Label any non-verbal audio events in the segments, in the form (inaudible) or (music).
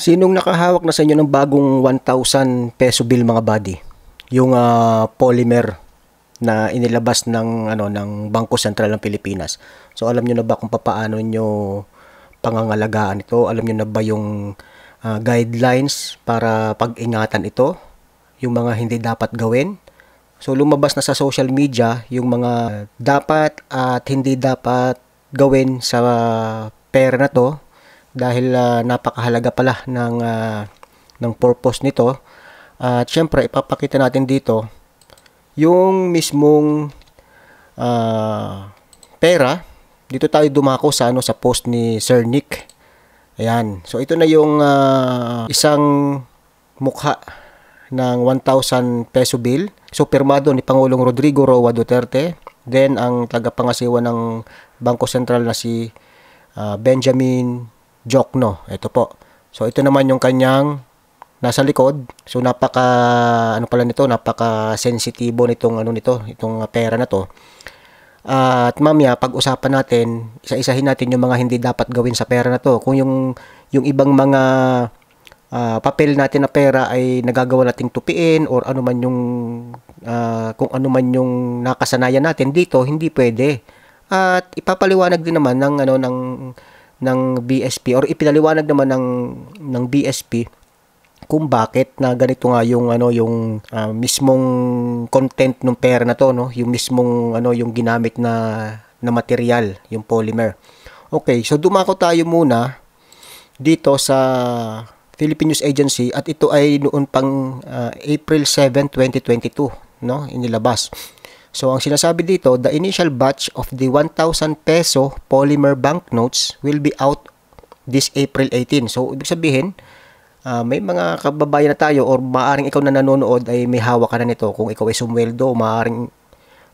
Sinong nakahawak na sa inyo ng bagong 1,000 peso bill mga buddy? Yung uh, polymer na inilabas ng ano ng Bangko Sentral ng Pilipinas. So alam niyo na ba kung paano niyo pangangalagaan ito? Alam niyo na ba yung uh, guidelines para pag-ingatan ito? Yung mga hindi dapat gawin? So lumabas na sa social media yung mga dapat at hindi dapat gawin sa pera na to dahil uh, napakahalaga pala ng uh, ng purpose nito. Uh, at syempre ipapakita natin dito yung mismong uh, pera. Dito tayo dumako sa ano sa post ni Sir Nick. Ayan. So ito na yung uh, isang mukha ng 1,000 peso bill. So pirmado ni Pangulong Rodrigo Roa Duterte. Then ang tagapangasiwa ng Bangko Sentral na si uh, Benjamin Jokno. Ito po. So, ito naman yung kanyang nasa likod. So, napaka, ano pala nito, napaka-sensitibo nitong, ano nito, itong ah, pera na to. Uh, at mamaya, pag-usapan natin, isa-isahin natin yung mga hindi dapat gawin sa pera na to. Kung yung, yung ibang mga uh, papel natin na pera ay nagagawa nating tupiin or ano man yung, uh, kung ano man yung nakasanayan natin dito, hindi pwede. At ipapaliwanag din naman ng, ano, ng, ng BSP or ipinaliwanag naman ng ng BSP kung bakit na ganito nga yung ano yung uh, mismong content ng pera na to no yung mismong ano yung ginamit na na material yung polymer okay so dumako tayo muna dito sa Philippine News Agency at ito ay noon pang uh, April 7 2022 no inilabas So ang sinasabi dito, the initial batch of the 1,000 peso polymer banknotes will be out this April 18. So ibig sabihin, uh, may mga kababayan na tayo or maaring ikaw na nanonood ay may hawak ka na nito. Kung ikaw ay sumweldo, maaring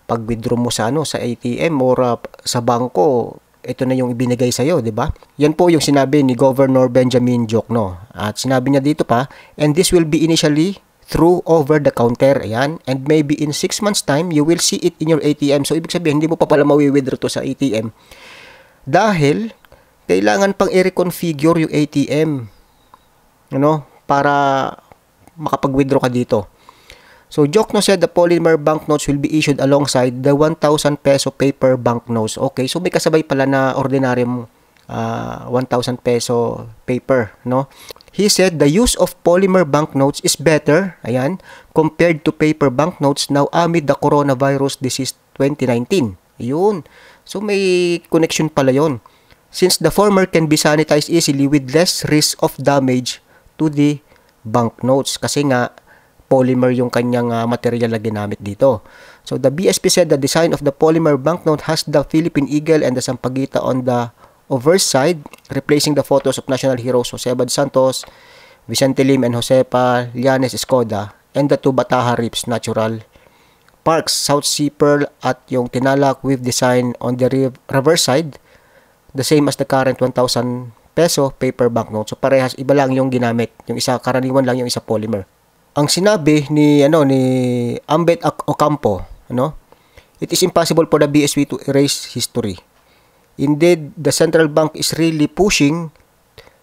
pag-withdraw mo sa ano sa ATM or uh, sa bangko, ito na yung ibinigay sa iyo, di ba? Yan po yung sinabi ni Governor Benjamin Jokno. At sinabi niya dito pa, and this will be initially through over the counter. Ayan. And maybe in 6 months time, you will see it in your ATM. So, ibig sabihin, hindi mo pa pala mawi-withdraw to sa ATM. Dahil, kailangan pang i-reconfigure yung ATM. Ano? Para makapag-withdraw ka dito. So, joke no said the polymer banknotes will be issued alongside the 1,000 peso paper banknotes. Okay, so may kasabay pala na ordinaryong uh, ah, 1,000 peso paper, no? He said the use of polymer banknotes is better, ayan, compared to paper banknotes now amid the coronavirus disease 2019. Yun. So may connection pala yon. Since the former can be sanitized easily with less risk of damage to the banknotes kasi nga polymer yung kanyang uh, material na ginamit dito. So the BSP said the design of the polymer banknote has the Philippine Eagle and the Sampaguita on the side, replacing the photos of national heroes Jose Bad Santos, Vicente Lim and Josepa Llanes Escoda, and the two Bataha Reefs Natural Parks, South Sea Pearl at yung Tinalak with design on the reverse side, the same as the current 1,000 peso paper banknote. So parehas, iba lang yung ginamit. Yung isa karaniwan lang yung isa polymer. Ang sinabi ni ano ni Ambet Ocampo, ano? It is impossible for the BSP to erase history. Indeed, the central bank is really pushing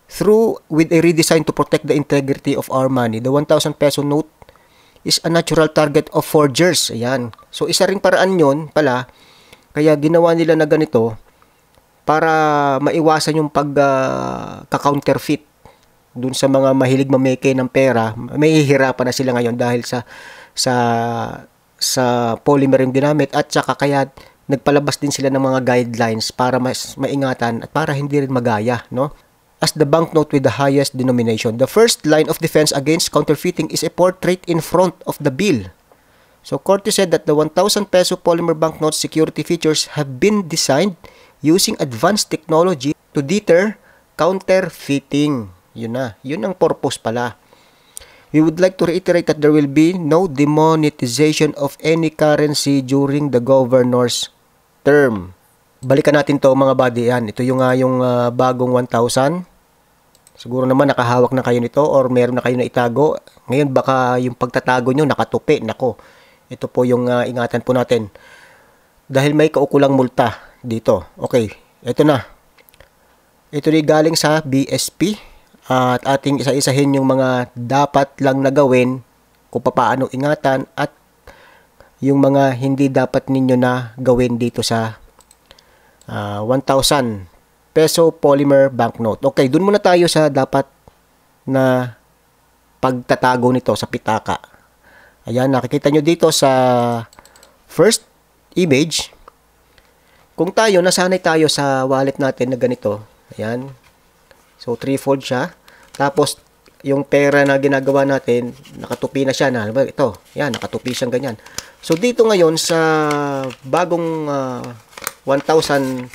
through with a redesign to protect the integrity of our money. The 1,000 peso note is a natural target of forgers. Ayan. So, isa ring paraan yon pala. Kaya ginawa nila na ganito para maiwasan yung pagka-counterfeit uh, dun sa mga mahilig mameke ng pera. May hihirapan na sila ngayon dahil sa sa sa polymer yung ginamit at saka kaya nagpalabas din sila ng mga guidelines para mas maingatan at para hindi rin magaya, no? As the banknote with the highest denomination, the first line of defense against counterfeiting is a portrait in front of the bill. So Corte said that the 1,000 peso polymer banknote security features have been designed using advanced technology to deter counterfeiting. Yun na, yun ang purpose pala. We would like to reiterate that there will be no demonetization of any currency during the governor's term. Balikan natin to mga buddy. Yan, ito yung, uh, yung uh, bagong 1,000. Siguro naman nakahawak na kayo nito or meron na kayo na itago. Ngayon baka yung pagtatago nyo nakatupi. Nako, ito po yung uh, ingatan po natin. Dahil may kaukulang multa dito. Okay, ito na. Ito rin galing sa BSP at ating isa-isahin yung mga dapat lang nagawin gawin kung paano ingatan at yung mga hindi dapat ninyo na gawin dito sa uh, ah, 1,000 peso polymer banknote. Okay, dun muna tayo sa dapat na pagtatago nito sa pitaka. Ayan, nakikita nyo dito sa first image. Kung tayo, nasanay tayo sa wallet natin na ganito. Ayan. So, threefold siya. Tapos, yung pera na ginagawa natin, nakatupi na siya. Na, ito, yan, nakatupi siyang ganyan. So dito ngayon sa bagong uh, ah, 1,000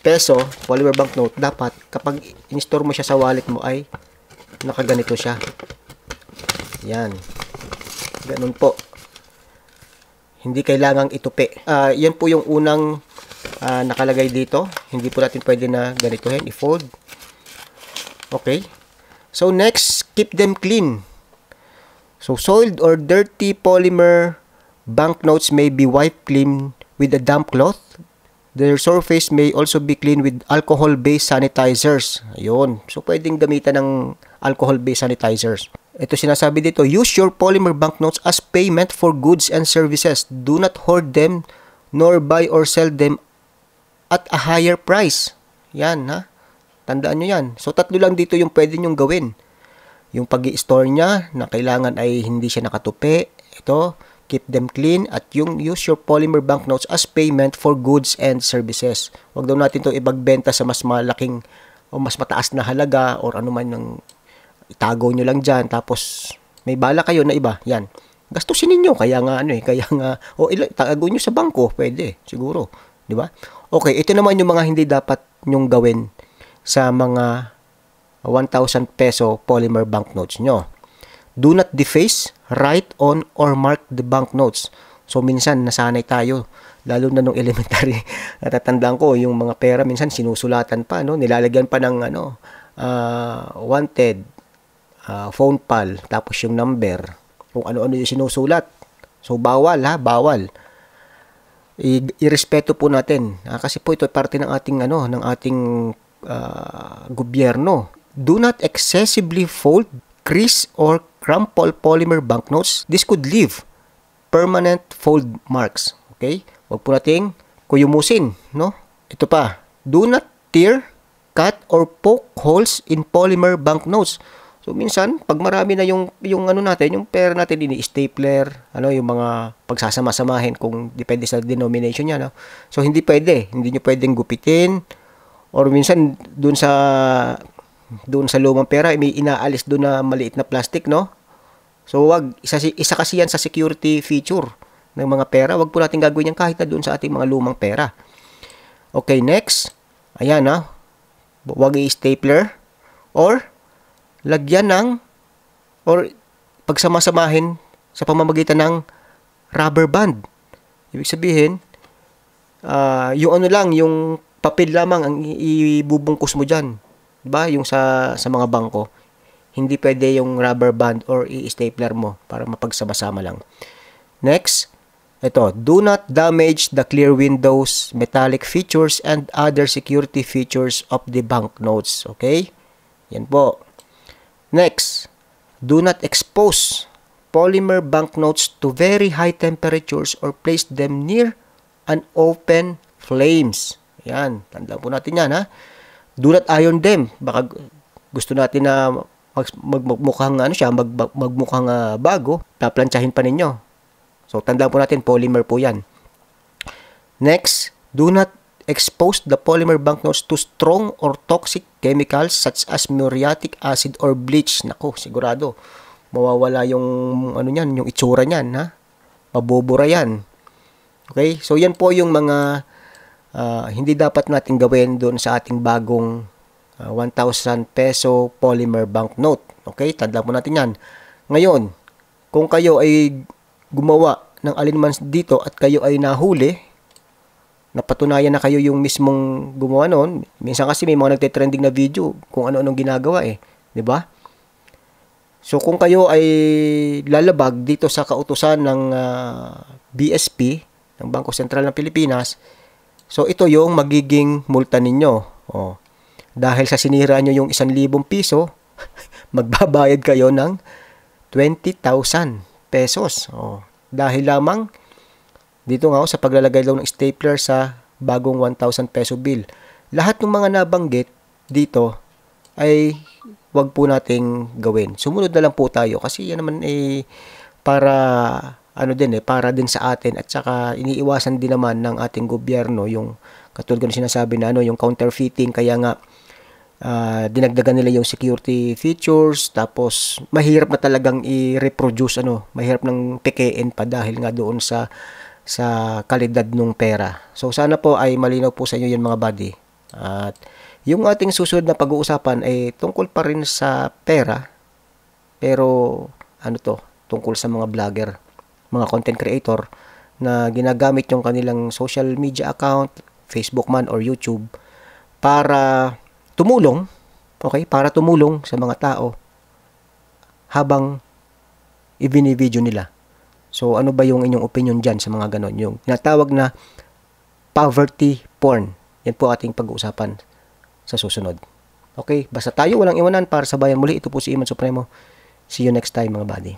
peso Walliver banknote, dapat kapag in-store mo siya sa wallet mo ay nakaganito siya. Yan. Ganun po. Hindi kailangang itupi. Uh, yan po yung unang uh, nakalagay dito. Hindi po natin pwede na ganitohin. I-fold. Okay. So next, keep them clean. So soiled or dirty polymer Banknotes may be wiped clean with a damp cloth. Their surface may also be cleaned with alcohol-based sanitizers. Ayun. So, pwedeng gamitan ng alcohol-based sanitizers. Ito sinasabi dito, use your polymer banknotes as payment for goods and services. Do not hoard them nor buy or sell them at a higher price. Yan, ha? Tandaan nyo yan. So, tatlo lang dito yung pwede nyong gawin. Yung pag i store niya na kailangan ay hindi siya nakatupi. Ito, keep them clean, at yung use your polymer banknotes as payment for goods and services. Huwag daw natin to ibagbenta sa mas malaking o mas mataas na halaga or anuman ng itago nyo lang dyan. Tapos may bala kayo na iba. Yan. Gastusin ninyo. Kaya nga ano eh. Kaya nga. O itago nyo sa bangko. Pwede. Siguro. Di ba? Okay. Ito naman yung mga hindi dapat nyong gawin sa mga 1,000 peso polymer banknotes nyo. Do not deface write on or mark the banknotes. So minsan nasanay tayo lalo na nung (laughs) elementary natatandaan ko yung mga pera minsan sinusulatan pa no nilalagyan pa ng ano uh, wanted uh, phone pal tapos yung number kung ano-ano yung sinusulat so bawal ha bawal I- irespeto po natin uh, kasi po ito parte ng ating ano ng ating uh, gobyerno do not excessively fold crease or crumple polymer banknotes, this could leave permanent fold marks. Okay? Huwag po nating kuyumusin, no? Ito pa, do not tear, cut, or poke holes in polymer banknotes. So minsan, pag marami na yung yung ano natin, yung pera natin ini-stapler, ano yung mga pagsasama-samahin kung depende sa denomination niya, no. So hindi pwede, hindi niyo pwedeng gupitin or minsan dun sa doon sa lumang pera, may inaalis doon na maliit na plastic, no? So, wag isa, isa kasi yan sa security feature ng mga pera. Wag po natin gagawin yan kahit na doon sa ating mga lumang pera. Okay, next. Ayan, ha? Ah. Wag i-stapler or lagyan ng or pagsamasamahin sa pamamagitan ng rubber band. Ibig sabihin, uh, yung ano lang, yung papel lamang ang ibubungkus mo dyan ba yung sa, sa mga bangko, hindi pwede yung rubber band or i-stapler mo para mapagsama-sama lang. Next, ito, do not damage the clear windows, metallic features, and other security features of the banknotes. Okay? Yan po. Next, do not expose polymer banknotes to very high temperatures or place them near an open flames. Yan, tandaan po natin yan ha do not iron them. Baka gusto natin na mag, mag, magmukhang ano siya, mag, magmukhang uh, bago, paplantsahin pa ninyo. So, tandaan po natin, polymer po yan. Next, do not expose the polymer banknotes to strong or toxic chemicals such as muriatic acid or bleach. Nako, sigurado. Mawawala yung ano niyan, yung itsura niyan, ha? Mabubura yan. Okay? So yan po yung mga uh, hindi dapat natin gawin doon sa ating bagong uh, ah, 1,000 peso polymer banknote. Okay, tanda mo natin yan. Ngayon, kung kayo ay gumawa ng alinman dito at kayo ay nahuli, napatunayan na kayo yung mismong gumawa noon. Minsan kasi may mga nagte-trending na video kung ano-anong ginagawa eh. di ba? So kung kayo ay lalabag dito sa kautusan ng uh, ah, BSP, ng Bangko Sentral ng Pilipinas, So ito yung magiging multa ninyo. O, oh. dahil sa sinira nyo yung 1,000 piso, (laughs) magbabayad kayo ng 20,000 pesos. O, oh. dahil lamang dito nga o, sa paglalagay daw ng stapler sa bagong 1,000 peso bill. Lahat ng mga nabanggit dito ay wag po nating gawin. Sumunod na lang po tayo kasi yan naman ay para ano din eh, para din sa atin at saka iniiwasan din naman ng ating gobyerno yung katulad ng sinasabi na ano, yung counterfeiting kaya nga uh, dinagdagan nila yung security features tapos mahirap na talagang i-reproduce ano, mahirap nang pikein pa dahil nga doon sa sa kalidad ng pera. So sana po ay malinaw po sa inyo yung mga buddy. At yung ating susunod na pag-uusapan ay tungkol pa rin sa pera pero ano to, tungkol sa mga vlogger mga content creator na ginagamit yung kanilang social media account, Facebook man or YouTube para tumulong, okay? Para tumulong sa mga tao habang ibinibideo nila. So ano ba yung inyong opinion diyan sa mga ganon? Yung natawag na poverty porn. Yan po ating pag-uusapan sa susunod. Okay, basta tayo walang iwanan para sa bayan muli. Ito po si Iman Supremo. See you next time mga buddy.